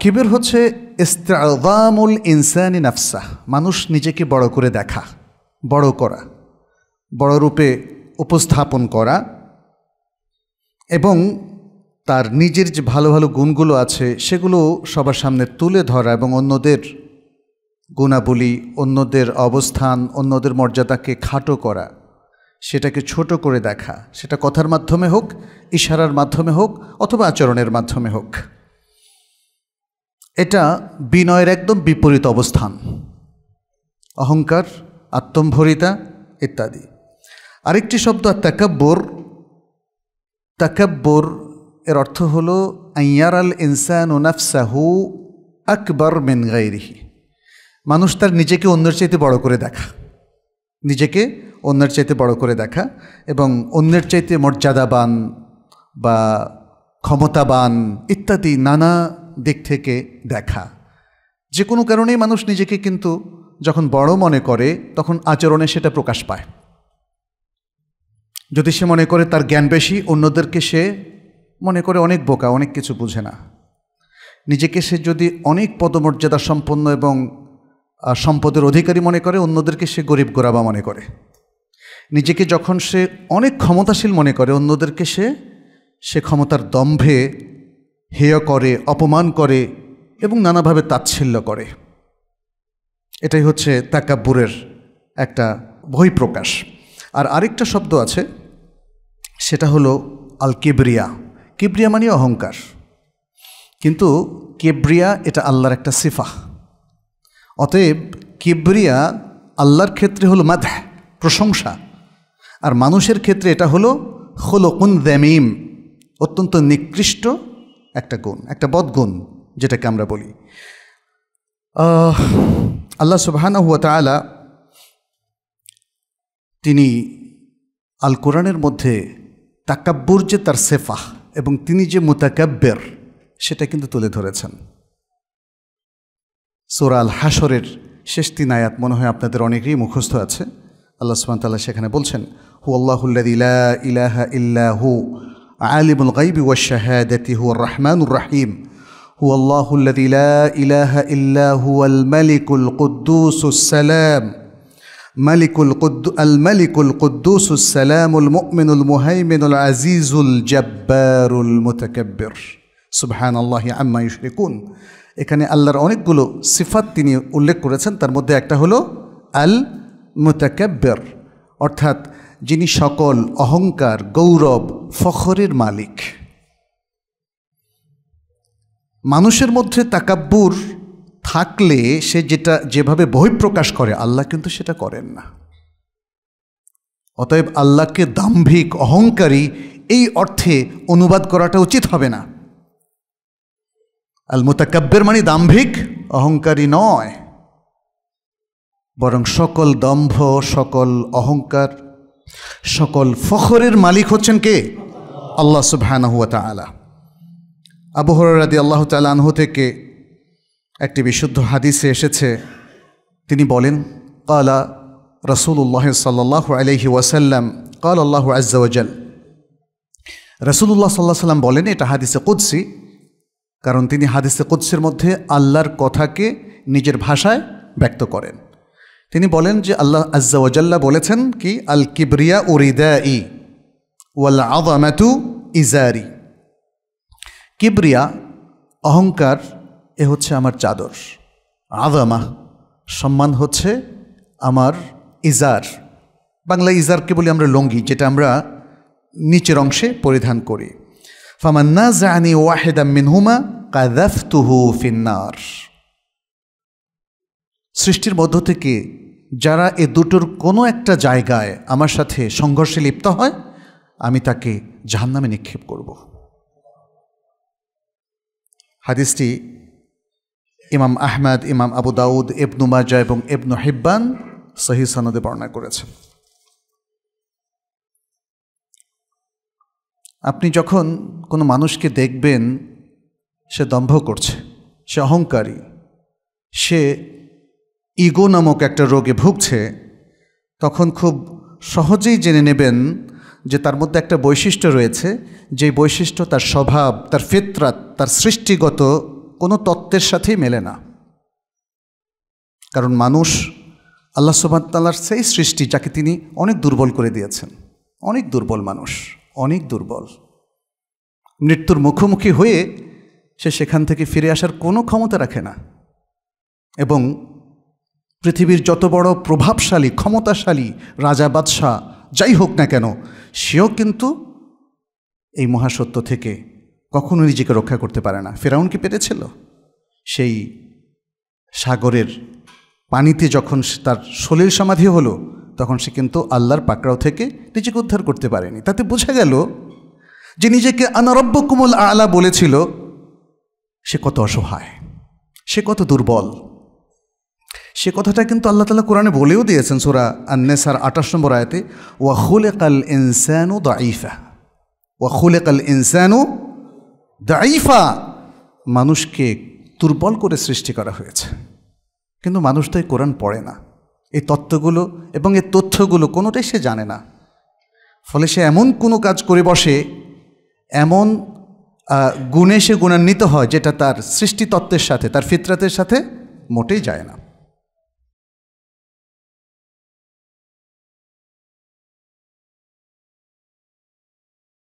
কিবির হচ্ছে ইস্তামুল ইনসানি নাফসা মানুষ নিজেকে বড় করে দেখা বড় করা বড় রূপে উপস্থাপন করা এবং তার নিজের যে ভালো ভালো গুণগুলো আছে সেগুলো সবার সামনে তুলে ধরা এবং অন্যদের গুণাবলী অন্যদের অবস্থান অন্যদের মর্যাদাকে খাটো করা সেটাকে ছোট করে দেখা সেটা কথার মাধ্যমে হোক ইশারার মাধ্যমে হোক অথবা আচরণের মাধ্যমে হোক এটা বিনয়ের একদম বিপরীত অবস্থান অহংকার আত্মম্ভরিতা ইত্যাদি আরেকটি শব্দ তাকাব্বর তাকাব্বর এর অর্থ হল আইয়ার আল ইনসান নাফসাহু আকবর মেনগাইরিহি মানুষ তার নিজেকে অন্যের চাইতে বড় করে দেখা নিজেকে অন্যের চাইতে বড় করে দেখা এবং অন্যের চাইতে মর্যাদাবান বা ক্ষমতাবান ইত্যাদি নানা দিক থেকে দেখা যে কোনো কারণেই মানুষ নিজেকে কিন্তু যখন বড় মনে করে তখন আচরণে সেটা প্রকাশ পায় যদি সে মনে করে তার জ্ঞান বেশি অন্যদেরকে সে মনে করে অনেক বোকা অনেক কিছু বুঝে না নিজেকে সে যদি অনেক পদমর্যাদা সম্পন্ন এবং সম্পদের অধিকারী মনে করে অন্যদেরকে সে গরিব গোরাবা মনে করে নিজেকে যখন সে অনেক ক্ষমতাশীল মনে করে অন্যদেরকে সে সে ক্ষমতার দম্ভে হেয় করে অপমান করে এবং নানাভাবে তাচ্ছিল্য করে এটাই হচ্ছে তাকাব্বুরের একটা বহিঃপ্রকাশ আর আরেকটা শব্দ আছে সেটা হলো আল কেবরিয়া কেবরিয়া মানে অহংকার কিন্তু কেব্রিয়া এটা আল্লাহর একটা সিফা অতএব কেব্রিয়া আল্লাহর ক্ষেত্রে হলো মাধ প্রশংসা আর মানুষের ক্ষেত্রে এটা হলো হলো কোন দ্যামিম অত্যন্ত নিকৃষ্ট একটা গুণ একটা বদগুণ যেটাকে আমরা বলি আল্লাহ সুবাহানা হুয়া তালা তিনি আল কোরআনের মধ্যে তাকাব্বর যে তার সেফাহ এবং তিনি যে মোতাকাব্যের সেটা কিন্তু তুলে ধরেছেন সোরাল হাসরের শেষ তিন আয়াত মনে হয় আপনাদের অনেকেরই মুখস্থ আছে আল্লাহ সুবাহ তাল্লাহ সেখানে বলছেন হু আল্লাহ ইলাহা ইল্লাহু عالم الغيب والشهادة هو الرحمن الرحيم هو الله الذي لا إله إلا هو الملك القدوس السلام ملك القد... الملك القدوس السلام المؤمن المهيمن العزيز الجبار المتكبر سبحان الله عما يشركون এখানে আল্লাহর অনেকগুলো সিফাত তিনি উল্লেখ করেছেন তার মধ্যে একটা হলো আল মুতাকাব্বির অর্থাৎ যিনি সকল অহংকার গৌরব ফখরের মালিক মানুষের মধ্যে তাকাব্বুর থাকলে সে যেটা যেভাবে বহিঃপ্রকাশ করে আল্লাহ কিন্তু সেটা করেন না অতএব আল্লাহকে দাম্ভিক অহংকারী এই অর্থে অনুবাদ করাটা উচিত হবে না আল মোতাকাব্যের মানে দাম্ভিক অহংকারী নয় বরং সকল দম্ভ সকল অহংকার সকল ফখরের মালিক হচ্ছেন কে আল্লাহ সুবহানাহুয়া তালা আবু হরাদি আল্লাহ তালাহ থেকে একটি বিশুদ্ধ হাদিসে এসেছে তিনি বলেন কালা রসুল্লাহ সাল্লাহ আলহি ওয়াসাল্লাম কাল আল্লাহ আজ্জাওয়াজাল রসুল্লাহ সাল্লাহ সাল্লাম বলেন এটা হাদিসে কুদ্সি কারণ তিনি হাদিসে কুদ্সের মধ্যে আল্লাহর কথাকে নিজের ভাষায় ব্যক্ত করেন তিনি বলেন যে আল্লাহ আজ্জাওয়াজাল্লা বলেছেন কি আল কিবরিয়া উরিদা ই ওয়াল ইজারি কিবরিয়া অহংকার এ হচ্ছে আমার চাদর আদামা সম্মান হচ্ছে আমার ইজার বাংলা ইজারকে বলি আমরা লঙ্গি যেটা আমরা নিচের অংশে পরিধান করি ফামান্না জানি ওয়াহেদা মিনহুমা কাদাফতুহু ফিন্নার সৃষ্টির মধ্য থেকে যারা এ দুটোর কোনো একটা জায়গায় আমার সাথে সংঘর্ষে লিপ্ত হয় আমি তাকে জাহান্নামে নিক্ষেপ করব হাদিসটি ইমাম আহমেদ ইমাম আবু দাউদ এবনু মাজা এবং এবনু হিব্বান সহি সনদে বর্ণনা করেছেন আপনি যখন কোনো মানুষকে দেখবেন সে দম্ভ করছে সে অহংকারী সে ইগো নামক একটা রোগে ভুগছে তখন খুব সহজেই জেনে নেবেন যে তার মধ্যে একটা বৈশিষ্ট্য রয়েছে যে বৈশিষ্ট্য তার স্বভাব তার ফিতরাত তার সৃষ্টিগত কোনো তত্ত্বের সাথেই মেলে না কারণ মানুষ আল্লাহ সুবাহতাল্লার সেই সৃষ্টি যাকে তিনি অনেক দুর্বল করে দিয়েছেন অনেক দুর্বল মানুষ অনেক দুর্বল মৃত্যুর মুখোমুখি হয়ে সে সেখান থেকে ফিরে আসার কোনো ক্ষমতা রাখে না এবং পৃথিবীর যত বড় প্রভাবশালী ক্ষমতাশালী রাজা বাদশাহ যাই হোক না কেন সেও কিন্তু এই মহাসত্য থেকে কখনো নিজেকে রক্ষা করতে পারে না ফেরাউন কি পেরেছিল সেই সাগরের পানিতে যখন তার শলীল সমাধি হলো তখন সে কিন্তু আল্লাহর পাকড়াও থেকে নিজেকে উদ্ধার করতে পারেনি তাতে বোঝা গেল যে নিজেকে আনারব্য কুমল আলা বলেছিল সে কত অসহায় সে কত দুর্বল সে কথাটা কিন্তু আল্লাহ তালা কোরআনে বলেও দিয়েছেন সুরা আন্নেসার আঠাশ নম্বর আয়তে ওয়াহুলে কাল ইনসানু দাঈফা ওয়াহুলে কাল ইনসানু দাঈফা মানুষকে দুর্বল করে সৃষ্টি করা হয়েছে কিন্তু মানুষ তো এই কোরআন পড়ে না এই তত্ত্বগুলো এবং এই তথ্যগুলো কোনোটাই সে জানে না ফলে সে এমন কোনো কাজ করে বসে এমন গুণে সে গুণান্বিত হয় যেটা তার সৃষ্টিতত্ত্বের সাথে তার ফিতরাতের সাথে মোটেই যায় না